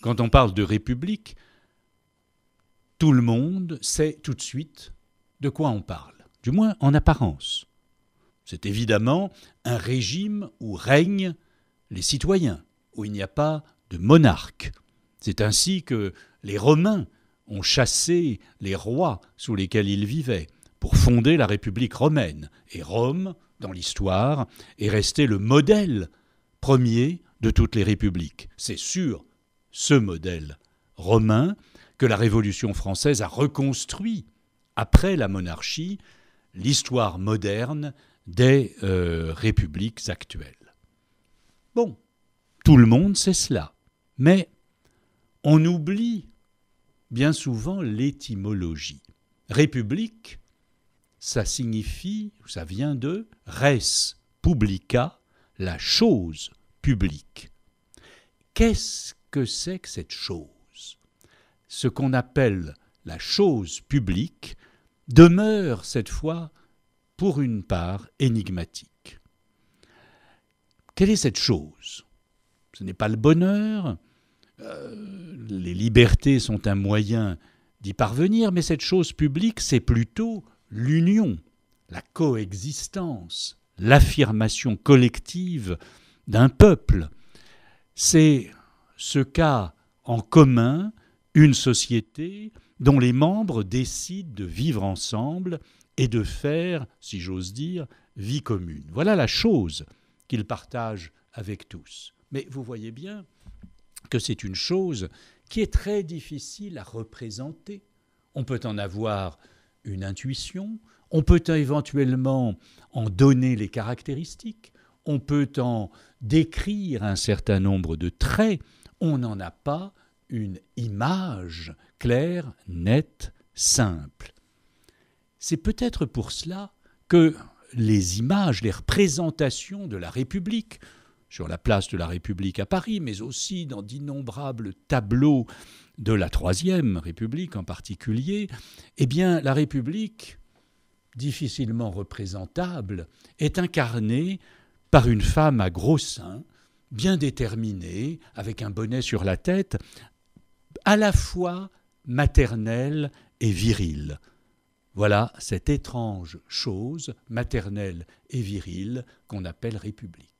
Quand on parle de république, tout le monde sait tout de suite de quoi on parle, du moins en apparence. C'est évidemment un régime où règnent les citoyens, où il n'y a pas de monarque. C'est ainsi que les Romains ont chassé les rois sous lesquels ils vivaient pour fonder la République romaine. Et Rome, dans l'histoire, est resté le modèle premier de toutes les républiques. C'est sûr ce modèle romain que la Révolution française a reconstruit après la monarchie, l'histoire moderne des euh, républiques actuelles. Bon, tout le monde sait cela, mais on oublie bien souvent l'étymologie. République, ça signifie, ça vient de res publica, la chose publique. Qu'est-ce que c'est que cette chose Ce qu'on appelle la chose publique demeure cette fois pour une part énigmatique. Quelle est cette chose Ce n'est pas le bonheur, euh, les libertés sont un moyen d'y parvenir, mais cette chose publique, c'est plutôt l'union, la coexistence, l'affirmation collective d'un peuple. C'est ce qu'a en commun une société dont les membres décident de vivre ensemble et de faire, si j'ose dire, vie commune. Voilà la chose qu'ils partagent avec tous. Mais vous voyez bien que c'est une chose qui est très difficile à représenter. On peut en avoir une intuition, on peut éventuellement en donner les caractéristiques, on peut en décrire un certain nombre de traits, on n'en a pas une image claire, nette, simple. C'est peut-être pour cela que les images, les représentations de la République, sur la place de la République à Paris, mais aussi dans d'innombrables tableaux de la Troisième République en particulier, eh bien la République, difficilement représentable, est incarnée par une femme à gros seins, bien déterminé, avec un bonnet sur la tête, à la fois maternelle et viril Voilà cette étrange chose maternelle et virile qu'on appelle République.